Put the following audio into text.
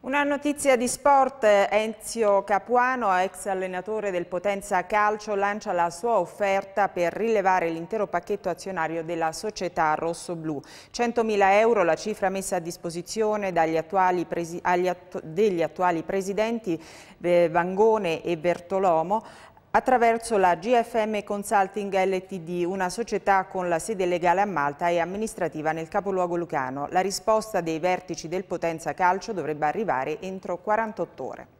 Una notizia di sport, Enzio Capuano, ex allenatore del Potenza Calcio, lancia la sua offerta per rilevare l'intero pacchetto azionario della società rosso-blu. 100.000 euro la cifra messa a disposizione attuali presi, attu degli attuali presidenti eh, Vangone e Bertolomo attraverso la GFM Consulting LTD, una società con la sede legale a Malta e amministrativa nel capoluogo lucano. La risposta dei vertici del Potenza Calcio dovrebbe arrivare entro 48 ore.